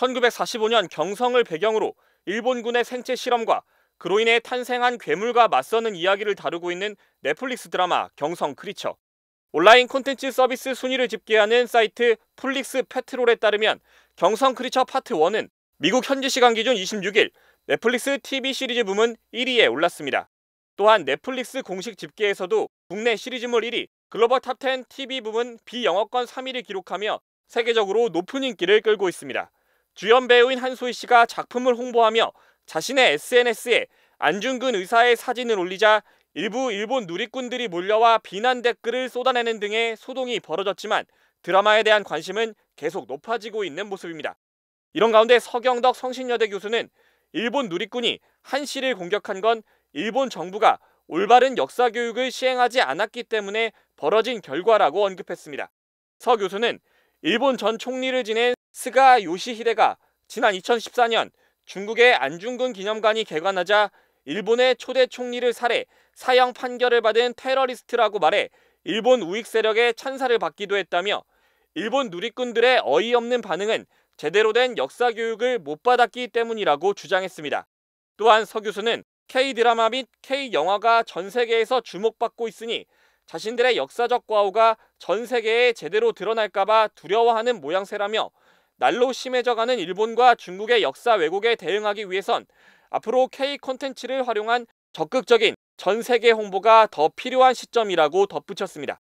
1945년 경성을 배경으로 일본군의 생체 실험과 그로 인해 탄생한 괴물과 맞서는 이야기를 다루고 있는 넷플릭스 드라마 경성 크리처. 온라인 콘텐츠 서비스 순위를 집계하는 사이트 플릭스 패트롤에 따르면 경성 크리처 파트 1은 미국 현지 시간 기준 26일 넷플릭스 TV 시리즈 부문 1위에 올랐습니다. 또한 넷플릭스 공식 집계에서도 국내 시리즈물 1위, 글로벌 탑10 TV 부문 비영어권 3위를 기록하며 세계적으로 높은 인기를 끌고 있습니다. 주연 배우인 한소희 씨가 작품을 홍보하며 자신의 SNS에 안중근 의사의 사진을 올리자 일부 일본 누리꾼들이 몰려와 비난 댓글을 쏟아내는 등의 소동이 벌어졌지만 드라마에 대한 관심은 계속 높아지고 있는 모습입니다. 이런 가운데 서경덕 성신여대 교수는 일본 누리꾼이 한 씨를 공격한 건 일본 정부가 올바른 역사 교육을 시행하지 않았기 때문에 벌어진 결과라고 언급했습니다. 서 교수는 일본 전 총리를 지낸 스가 요시히데가 지난 2014년 중국의 안중근 기념관이 개관하자 일본의 초대 총리를 살해, 사형 판결을 받은 테러리스트라고 말해 일본 우익 세력의 찬사를 받기도 했다며 일본 누리꾼들의 어이없는 반응은 제대로 된 역사 교육을 못 받았기 때문이라고 주장했습니다. 또한 서 교수는 K 드라마 및 K 영화가 전 세계에서 주목받고 있으니 자신들의 역사적 과오가 전 세계에 제대로 드러날까봐 두려워하는 모양새라며 날로 심해져가는 일본과 중국의 역사 왜곡에 대응하기 위해선 앞으로 K 콘텐츠를 활용한 적극적인 전 세계 홍보가 더 필요한 시점이라고 덧붙였습니다.